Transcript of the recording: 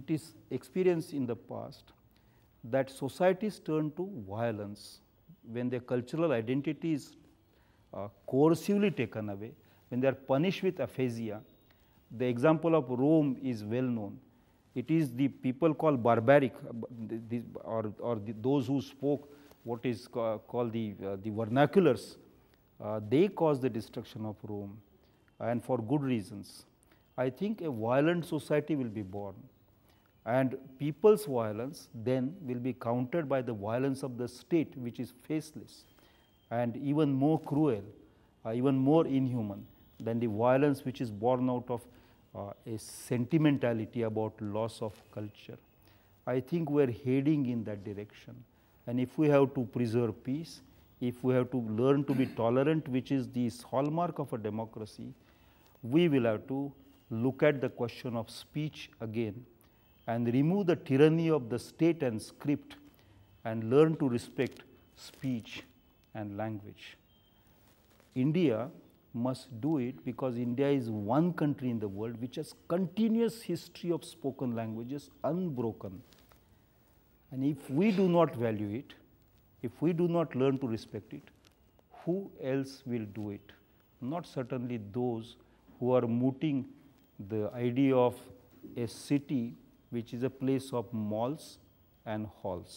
it is experienced in the past that societies turn to violence when their cultural identity is uh, coercively taken away, when they are punished with aphasia. The example of Rome is well known. It is the people called barbaric uh, or, or the, those who spoke what is ca called the, uh, the vernaculars. Uh, they caused the destruction of Rome and for good reasons. I think a violent society will be born and people's violence then will be countered by the violence of the state which is faceless and even more cruel, uh, even more inhuman than the violence which is born out of uh, a sentimentality about loss of culture. I think we are heading in that direction and if we have to preserve peace, if we have to learn to be tolerant which is the hallmark of a democracy, we will have to look at the question of speech again and remove the tyranny of the state and script and learn to respect speech and language. India must do it because India is one country in the world which has continuous history of spoken languages unbroken. And if we do not value it, if we do not learn to respect it, who else will do it? Not certainly those who are mooting the idea of a city which is a place of malls and halls.